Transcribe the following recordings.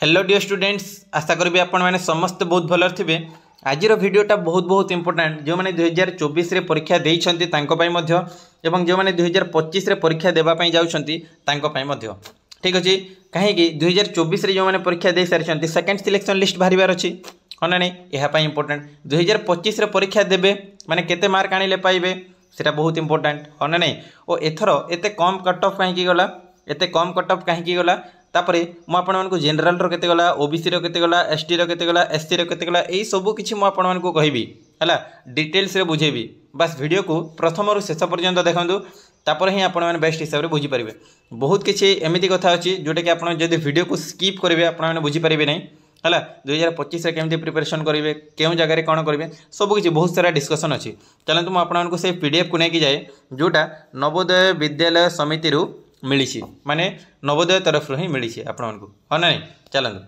hello deo students আশা করবি আপনার সমস্ত বহুত ভালো থাকবে আজির ভিডিওটা বহুত বহুত ইম্পর্টাট যে দুই হাজার চবিশে পরীক্ষা দিয়েছেন তাঁপাই এবং যে দুই হাজার পঁচিশে পরীক্ষা দেওয়া যাচ্ছেন তাঁপাই ঠিক আছে কী দুই হাজার চবিশে যে পরীক্ষা দিয়ে সারিছেন সেকেন্ড সিলেকশন লিস্ট বাহার অছি ହଁ ନା ନାହିଁ ଏହା ପାଇଁ ଇମ୍ପୋର୍ଟାଣ୍ଟ ଦୁଇ ହଜାର ପଚିଶରେ ପରୀକ୍ଷା ଦେବେ ମାନେ କେତେ ମାର୍କ ଆଣିଲେ ପାଇବେ ସେଇଟା ବହୁତ ଇମ୍ପୋର୍ଟାଣ୍ଟ ହଁ ନା ନାହିଁ ଓ ଏଥର ଏତେ କମ୍ କଟ୍ ଅଫ୍ କାହିଁକି ଗଲା ଏତେ କମ୍ କଟ୍ ଅଫ୍ କାହିଁକି ଗଲା ତାପରେ ମୁଁ ଆପଣମାନଙ୍କୁ ଜେନେରାଲ୍ର କେତେ ଗଲା ଓବିସିର କେତେ ଗଲା ଏସ୍ଟିର କେତେ ଗଲା ଏସ୍ସିର କେତେ ଗଲା ଏଇ ସବୁ କିଛି ମୁଁ ଆପଣମାନଙ୍କୁ କହିବି ହେଲା ଡିଟେଲ୍ସରେ ବୁଝେଇବି ବାସ୍ ଭିଡ଼ିଓକୁ ପ୍ରଥମରୁ ଶେଷ ପର୍ଯ୍ୟନ୍ତ ଦେଖନ୍ତୁ ତାପରେ ହିଁ ଆପଣମାନେ ବେଷ୍ଟ ହିସାବରେ ବୁଝିପାରିବେ ବହୁତ କିଛି ଏମିତି କଥା ଅଛି ଯେଉଁଟାକି ଆପଣ ଯଦି ଭିଡ଼ିଓକୁ ସ୍କିପ୍ କରିବେ ଆପଣମାନେ ବୁଝିପାରିବେ ନାହିଁ ହେଲା ଦୁଇ ହଜାର ପଚିଶରେ କେମିତି ପ୍ରିପାରେସନ୍ କରିବେ କେଉଁ ଜାଗାରେ କ'ଣ କରିବେ ସବୁ କିଛି ବହୁତ ସାରା ଡିସ୍କସନ୍ ଅଛି ଚାଲନ୍ତୁ ମୁଁ ଆପଣମାନଙ୍କୁ ସେଇ ପିଡ଼ିଏଫ୍କୁ ନେଇକି ଯାଏ ଯେଉଁଟା ନବୋଦୟ ବିଦ୍ୟାଳୟ ସମିତିରୁ ମିଳିଛି ମାନେ ନବୋଦୟ ତରଫରୁ ହିଁ ମିଳିଛି ଆପଣମାନଙ୍କୁ ହଁ ନା ନାହିଁ ଚାଲନ୍ତୁ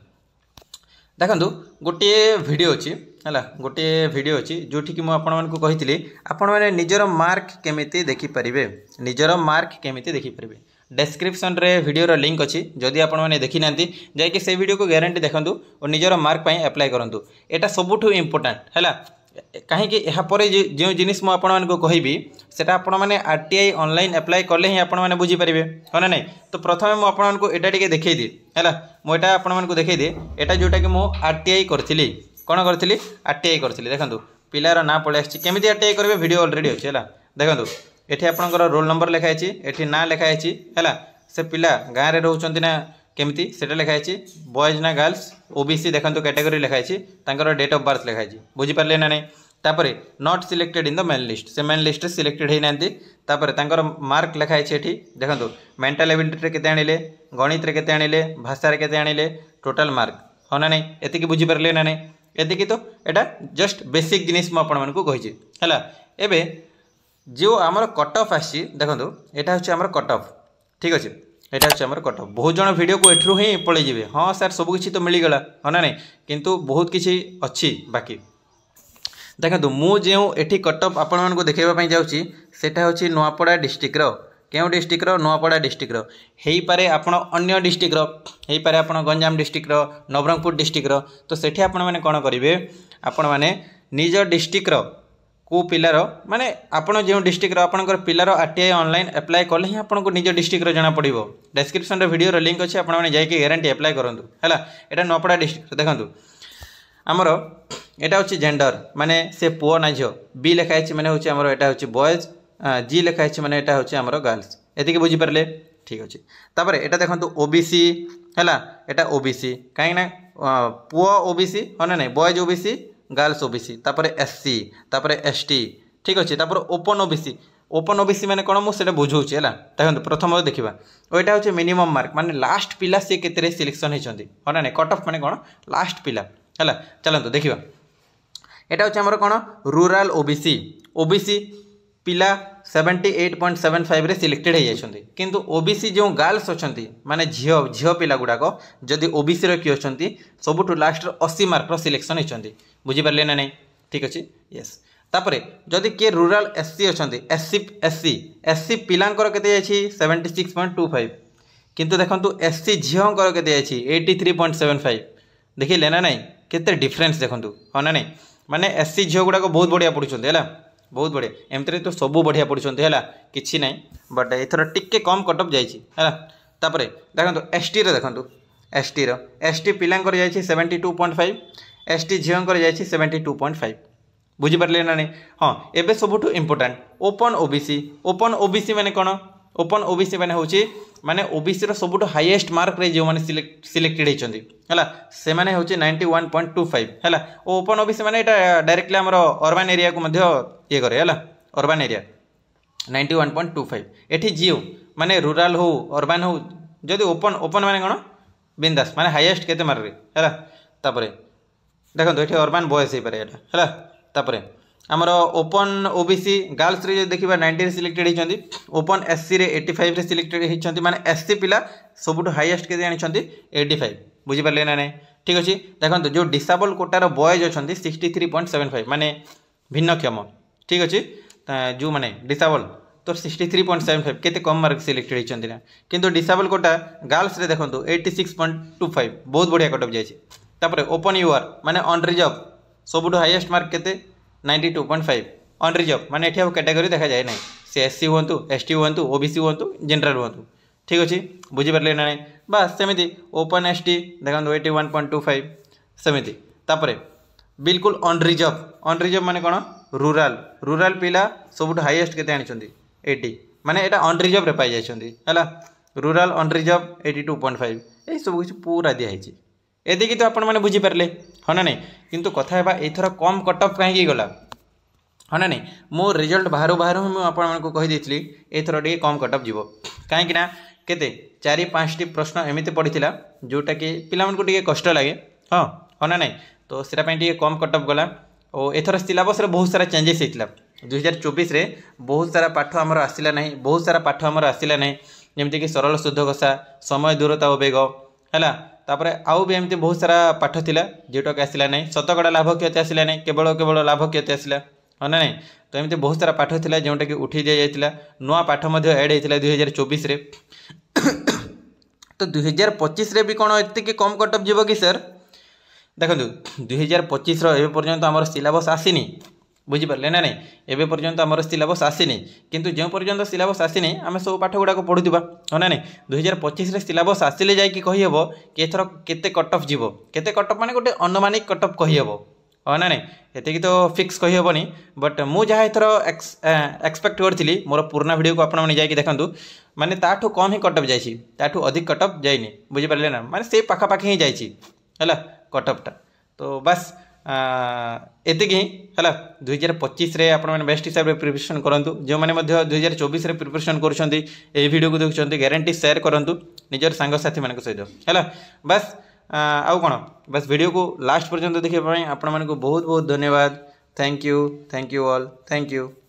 ଦେଖନ୍ତୁ ଗୋଟିଏ ଭିଡ଼ିଓ ଅଛି ହେଲା ଗୋଟିଏ ଭିଡ଼ିଓ ଅଛି ଯେଉଁଠିକି ମୁଁ ଆପଣମାନଙ୍କୁ କହିଥିଲି ଆପଣମାନେ ନିଜର ମାର୍କ କେମିତି ଦେଖିପାରିବେ ନିଜର ମାର୍କ କେମିତି ଦେଖିପାରିବେ ଡେସ୍କ୍ରିପସନ୍ରେ ଭିଡ଼ିଓର ଲିଙ୍କ୍ ଅଛି ଯଦି ଆପଣମାନେ ଦେଖିନାହାନ୍ତି ଯାଇକି ସେ ଭିଡ଼ିଓକୁ ଗ୍ୟାରେଣ୍ଟି ଦେଖନ୍ତୁ ଓ ନିଜର ମାର୍କ ପାଇଁ ଆପ୍ଲାଏ କରନ୍ତୁ ଏଇଟା ସବୁଠୁ ଇମ୍ପୋର୍ଟାଣ୍ଟ ହେଲା କାହିଁକି ଏହାପରେ ଯେଉଁ ଜିନିଷ ମୁଁ ଆପଣମାନଙ୍କୁ କହିବି ସେଇଟା ଆପଣମାନେ R T I online apply କଲେ ହିଁ ଆପଣମାନେ ବୁଝିପାରିବେ ହଁ ନା ନାହିଁ ତ ପ୍ରଥମେ ମୁଁ ଆପଣମାନଙ୍କୁ ଏଇଟା ଟିକେ ଦେଖେଇଦିଏ ହେଲା ମୁଁ ଏଇଟା ଆପଣମାନଙ୍କୁ ଦେଖେଇଦିଏ ଏଇଟା ଯେଉଁଟାକି ମୁଁ ଆର୍ ଟି ଆଇ କରିଥିଲି କ'ଣ କରିଥିଲି ଆର୍ ଟି ଆଇ କରିଥିଲି ଦେଖନ୍ତୁ ପିଲାର ନାଁ ପଳେଇ ଆସିଛି କେମିତି ଆର୍ ଟି ଆଇ କରିବେ ଭିଡ଼ିଓ ଅଲରେଡ଼ି ଅଛି ହେଲା ଦେଖନ୍ତୁ ଏଠି ଆପଣଙ୍କର ରୋଲ୍ ନମ୍ବର ଲେଖା ହେଇଛି ଏଠି ନାଁ ଲେଖା ହେଇଛି ହେଲା ସେ ପିଲା ଗାଁରେ ରହୁଛନ୍ତି ନା କେମିତି ସେଇଟା ଲେଖା ହେଇଛି ବଏଜ୍ ନା ଗାର୍ଲସ୍ ଓ ବି ସି ଦେଖନ୍ତୁ କ୍ୟାଟେଗୋରୀ ଲେଖା ହେଇଛି ତାଙ୍କର ଡେଟ୍ ଅଫ୍ ବାର୍ଥ ଲେଖା ହେଇଛି ବୁଝିପାରିଲେ ନା ନାହିଁ তাপরে not selected in the main list সে মেন লিষ্টরে সিলেক্টেড হয়ে না তাপরে তাঁর মার্ক লেখা হয়েছে এটি দেখুন মেন্টাল এবিলিটিরে কেতে আনলে গণিতরে কেতে আনলে ভাষায় কেতে আনলে টোটাল মার্ক হ্যাঁ না নাই এতিকি বুঝিপারে না নাই এতিকি তো এটা জস্ট বেসিক জিনিস মু আপনার কী হল এবে যে আমার কট অফ আসছে দেখুন এটা হচ্ছে আমার কট অফ ঠিক আছে এটা হচ্ছে আমার কট অফ বহু জন ভিডিও কু এঠু হি পড়ে যাবে হ্যাঁ স্যার সবু কিছু তো মিলিগলা হ্যাঁ না নাই কিন্তু বহুত কিছু অছি বাকি ଦେଖନ୍ତୁ ମୁଁ ଯେଉଁ ଏଠି କଟକ ଆପଣମାନଙ୍କୁ ଦେଖାଇବା ପାଇଁ ଯାଉଛି ସେଟା ହେଉଛି ନୂଆପଡ଼ା ଡିଷ୍ଟ୍ରିକ୍ଟର କେଉଁ ଡିଷ୍ଟ୍ରିକ୍ଟର ନୂଆପଡ଼ା ଡିଷ୍ଟ୍ରିକ୍ଟର ହେଇପାରେ ଆପଣ ଅନ୍ୟ ଡିଷ୍ଟ୍ରିକ୍ଟର ହେଇପାରେ ଆପଣ ଗଞ୍ଜାମ ଡିଷ୍ଟ୍ରିକ୍ଟର ନବରଙ୍ଗପୁର ଡିଷ୍ଟ୍ରିକ୍ଟର ତ ସେଠି ଆପଣମାନେ କ'ଣ କରିବେ ଆପଣମାନେ ନିଜ ଡିଷ୍ଟ୍ରିକ୍ଟର କେଉଁ ପିଲାର ମାନେ ଆପଣ ଯେଉଁ ଡିଷ୍ଟ୍ରିକ୍ଟର ଆପଣଙ୍କର ପିଲାର R T I online apply କଲେ ହିଁ ଆପଣଙ୍କୁ ନିଜ ଡିଷ୍ଟ୍ରିକ୍ଟର ଜଣାପଡ଼ିବ ଡେସ୍କ୍ରିପ୍ସନ୍ରେ ଭିଡ଼ିଓର ଲିଙ୍କ୍ ଅଛି ଆପଣମାନେ ଯାଇକି ଗ୍ୟାରେଣ୍ଟି ଆପ୍ଲାଏ କରନ୍ତୁ ହେଲା ଏଇଟା ନୂଆପଡ଼ା ଡିଷ୍ଟ୍ରିକ୍ଟ ଦେଖନ୍ତୁ ଆମର এটা হচ্ছে জেন্ডার মানে সে পুয় না ঝিও বি লেখা হয়েছে মানে হচ্ছে আমার এটা হচ্ছে বয়েজ জি লেখা হয়েছে মানে এটা হচ্ছে আমার গার্লস এদিকে বুঝিপারলে ঠিক আছে তারপরে এটা দেখুন ও বিসি হ্যাঁ এটা ও বিসি কাই না পুয় ও বিসি হ্যাঁ না বয়েজ ও বিসি গার্লস ও ওবিসি তাপরে এসসি তাপরে এসটি ঠিক আছে তারপরে open O BC open O BC মানে কোণ মু সেটা বুঝাউছি হ্যাঁ দেখুন প্রথম দেখা ওইটা হচ্ছে মিনিমম মার্ক মানে লাস্ট পিলা সি কেতরে সিলেকশন হয়েছেন হ্যাঁ না কট অফ মানে কোণ লাস্ট পিলা হ্যাঁ চলতো দেখা এটা হচ্ছে আমার কোণ রুরাল ওবিসি ওবিসি পিলা সেভেন্টি এইট পয়েন্ট সেভেন ফাইভ্রে সিলেক্টেড হয়ে যাই কিন্তু ওবিসি যে গার্লস অনেক মানে ঝিও ঝিও পিলা গুড়াক যদি ওবিসির কি অনেক সবুঠু লাস্টর অশী মার্কর সিলেকশন হয়েছেন বুঝিপারে না নাই ঠিক আছে ইয়েস তাপরে যদি কিয়ে রুরাল এসসি অনেক এসসি এসসি এসসি পিলাঙ্কর কেতে যাই seventy six point two five কিন্তু দেখুন এসসি ঝিওঙ্কর কেতে যাই eighty three point seven five দেখিলে না নাই কেতে ডিফরেন্স দেখুন হ্যাঁ না নাই ମାନେ ଏସ୍ ସି ଝିଅ ଗୁଡ଼ାକ ବହୁତ ବଢ଼ିଆ ପଢ଼ୁଛନ୍ତି ହେଲା ବହୁତ ବଢ଼ିଆ ଏମିତିରେ ତ ସବୁ ବଢ଼ିଆ ପଢ଼ୁଛନ୍ତି ହେଲା କିଛି ନାହିଁ ବଟ୍ ଏଥର ଟିକେ କମ୍ କଟଅଫ୍ ଯାଇଛି ହେଲା ତାପରେ ଦେଖନ୍ତୁ ଏସ୍ ଟିର ଦେଖନ୍ତୁ ଏସ୍ ଟିର ଏସ୍ ଟି ପିଲାଙ୍କର ଯାଇଛି seventy two point five S T ଝିଅଙ୍କର ଯାଇଛି ସେଭେଣ୍ଟି ଟୁ ପଏଣ୍ଟ ଫାଇଭ୍ ବୁଝିପାରିଲେ ନା ନାହିଁ ହଁ ଏବେ ସବୁଠୁ important open O B C open O B C ମାନେ କ'ଣ ଓପନ୍ ଓ ବି ସି ମାନେ ହେଉଛି ମାନେ ଓବିସିର ସବୁଠୁ ହାଇଏଷ୍ଟ ମାର୍କରେ ଯେଉଁମାନେ ସିଲେକ୍ଟେଡ଼ ହେଇଛନ୍ତି ହେଲା ସେମାନେ ହେଉଛି ninety one point two five ହେଲା ଓ ଓପନ୍ ଓବିସି ମାନେ ଏଇଟା ଡାଇରେକ୍ଟଲି ଆମର ଅର୍ବାନ୍ ଏରିଆକୁ ମଧ୍ୟ ଇଏ କରେ ହେଲା urban area ninety one point two five ଏଠି ଜିଓ ମାନେ ରୁରାଲ ହେଉ ଅର୍ବାନ୍ ହେଉ ଯଦି ଓପନ୍ ଓପନ୍ ମାନେ କ'ଣ ବିନ୍ଦାସ ମାନେ ହାଇଏଷ୍ଟ କେତେ ମାର୍କରେ ହେଲା ତାପରେ ଦେଖନ୍ତୁ ଏଠି ଅର୍ବାନ୍ ବଏସ୍ ହେଇପାରେ ଏଇଟା ହେଲା ତାପରେ ଆମର ଓପନ୍ ଓ ବି ସି ଗାର୍ଲସରେ ଯଦି ଦେଖିବା ନାଇଣ୍ଟିରେ ସିଲେକ୍ଟେଡ଼ ହୋଇଛନ୍ତି ଓପନ୍ ଏସ୍ସିରେ ଏଇଟି ଫାଇଭରେ ସିଲେକ୍ଟେଡ଼ ହୋଇଛନ୍ତି ମାନେ ଏସ୍ସି ପିଲା ସବୁଠୁ ହାଇଏଷ୍ଟ କେତେ ଆଣିଛନ୍ତି ଏଇଟି ଫାଇଭ ବୁଝିପାରିଲେ ନା ନାହିଁ ଠିକ୍ ଅଛି ଦେଖନ୍ତୁ ଯେଉଁ ଡିସାବଲ୍ କୋଟାର ବଏଜ୍ ଅଛନ୍ତି sixty three point seven five ମାନେ ଭିନ୍ନକ୍ଷମ ଠିକ୍ ଅଛି ଯେଉଁମାନେ ଡିସାବଲ୍ ତ sixty three point seven five କେତେ କମ୍ ମାର୍କ ସିଲେକ୍ଟେଡ଼ ହୋଇଛନ୍ତି ନା କିନ୍ତୁ ଡିସାବଲ୍ କୋଟା ଗାର୍ଲସରେ ଦେଖନ୍ତୁ eighty six point two five ବହୁତ ବଢ଼ିଆ କଟଅଫ୍ ଯାଇଛି ତାପରେ ଓପନ୍ ୟୁଆର୍ ମାନେ ଅନ୍ ରିଜର୍ଭ ସବୁଠୁ ହାଇଏଷ୍ଟ ମାର୍କ କେତେ ninety two point five unreserve मैंने ଏଠି ଆଉ କାଟାଗୋରୀ ଦେଖାଯାଏ ନାହିଁ ସେ ଏସ୍ ସି ହୁଅନ୍ତୁ ଏସ୍ ଟି ହୁଅନ୍ତୁ ଓ ବି ସି ହୁଅନ୍ତୁ ଜେନେରାଲ୍ ହୁଅନ୍ତୁ ଠିକ୍ ଅଛି ବୁଝିପାରିଲେ ନା ନାହିଁ ବାସ୍ ସେମିତି ଓପନ୍ ଏସ୍ ଟି ଦେଖନ୍ତୁ eighty one point two five ସେମିତି ତାପରେ ବିଲକୁଲ ଅନରିଜର୍ଭ ଅନରିଜର୍ଭ ମାନେ କ'ଣ ରୁରାଲ ରୁରାଲ ପିଲା ସବୁଠୁ ହାଇଏଷ୍ଟ କେତେ ଆଣିଛନ୍ତି ଏଇଟି ମାନେ ଏଇଟା ଅନରିଜର୍ଭରେ ପାଇଯାଇଛନ୍ତି ହେଲା rural unreserve eighty two point five ଏଇସବୁ କିଛି ପୁରା ଦିଆହେଇଛି ଏତିକି ତ ଆପଣମାନେ ବୁଝିପାରିଲେ ହଁ ନା ନାହିଁ କିନ୍ତୁ କଥା ହେବା ଏଥର କମ୍ କଟ୍ ଅଫ୍ କାହିଁକି ଗଲା ହଁ ନା ନାହିଁ ମୋ ରେଜଲ୍ଟ ବାହାରୁ ବାହାରୁ ହିଁ ମୁଁ ଆପଣମାନଙ୍କୁ କହିଦେଇଥିଲି ଏଥର ଟିକେ କମ୍ କଟ୍ ଅଫ୍ ଯିବ କାହିଁକିନା କେତେ ଚାରି ପାଞ୍ଚଟି ପ୍ରଶ୍ନ ଏମିତି ପଡ଼ିଥିଲା ଯେଉଁଟାକି ପିଲାମାନଙ୍କୁ ଟିକେ କଷ୍ଟ ଲାଗେ ହଁ ହଁ ନା ନାହିଁ ତ ସେଇଟା ପାଇଁ ଟିକେ କମ୍ କଟ୍ ଅଫ୍ ଗଲା ଓ ଏଥର ସିଲାବସ୍ରେ ବହୁତ ସାରା ଚେଞ୍ଜେସ୍ ହେଇଥିଲା ଦୁଇହଜାର ଚବିଶରେ ବହୁତ ସାରା ପାଠ ଆମର ଆସିଲା ନାହିଁ ବହୁତ ସାରା ପାଠ ଆମର ଆସିଲା ନାହିଁ ଯେମିତିକି ସରଳ ଶୁଦ୍ଧ ଘଷା ସମୟ ଦୂରତା ଓ ବେଗ ହେଲା तापर आउ भी एमती बहुत सारा पाठ थी जोटा आसला ना शतकड़ा लाभ क्षति आसला ना केवल केवल लाभ क्षति आसला हाँ ना तो एमती बहुत सारा पाठ थी जोटा कि उठी दि जाइए नुआ पाठ एड होता दुई हजार चौबीस तो दुई हजार पचीस भी कौन एत कम कटअप जीव कि सर देखो दुई हजार पचीस एवं पर्यटन आम सिलस आसी ବୁଝିପାରିଲେ ନା ନାହିଁ ଏବେ ପର୍ଯ୍ୟନ୍ତ ଆମର ସିଲାବସ୍ ଆସିନି କିନ୍ତୁ ଯେଉଁ ପର୍ଯ୍ୟନ୍ତ ସିଲାବସ୍ ଆସିନି ଆମେ ସବୁ ପାଠ ଗୁଡ଼ାକ ପଢ଼ୁଥିବା ହଁ ନା ନାହିଁ ଦୁଇହଜାର ପଚିଶରେ ସିଲାବସ୍ ଆସିଲେ ଯାଇକି କହିହେବ କି ଏଥର କେତେ କଟ୍ ଅଫ୍ ଯିବ କେତେ କଟ୍ ଅଫ୍ ମାନେ ଗୋଟେ ଅନୁମାନିକ କଟ୍ ଅଫ୍ କହିହେବ ହଁ ନା ନାହିଁ ଏତିକି ତ ଫିକ୍ସ କହିହେବନି ବଟ୍ ମୁଁ ଯାହା ଏଥର ଏକ୍ସପେକ୍ଟ କରିଥିଲି ମୋର ପୁରୁଣା ଭିଡ଼ିଓକୁ ଆପଣମାନେ ଯାଇକି ଦେଖନ୍ତୁ ମାନେ ତାଠୁ କମ୍ ହିଁ କଟ୍ ଅଫ୍ ଯାଇଛି ତାଠୁ ଅଧିକ କଟ୍ ଅଫ୍ ଯାଇନି ବୁଝିପାରିଲେ ନା ମାନେ ସେ ପାଖାପାଖି ହିଁ ଯାଇଛି ହେଲା କଟ୍ ଅଫ୍ଟା ତ ବାସ୍ ଏତିକି ହିଁ ହେଲା ଦୁଇହଜାର ପଚିଶରେ ଆପଣମାନେ ବେଷ୍ଟ ହିସାବରେ ପ୍ରିପେରେସନ୍ କରନ୍ତୁ ଯେଉଁମାନେ ମଧ୍ୟ ଦୁଇହଜାର ଚବିଶରେ ପ୍ରିପେରେସନ୍ କରୁଛନ୍ତି ଏହି ଭିଡ଼ିଓକୁ ଦେଖୁଛନ୍ତି ଗ୍ୟାରେଣ୍ଟି ସେୟାର କରନ୍ତୁ ନିଜର ସାଙ୍ଗସାଥିମାନଙ୍କ ସହିତ ହେଲା ବାସ୍ ଆଉ କ'ଣ ବାସ୍ ଭିଡ଼ିଓକୁ ଲାଷ୍ଟ ପର୍ଯ୍ୟନ୍ତ ଦେଖିବା ପାଇଁ ଆପଣମାନଙ୍କୁ ବହୁତ ବହୁତ ଧନ୍ୟବାଦ thank you thank you all thank you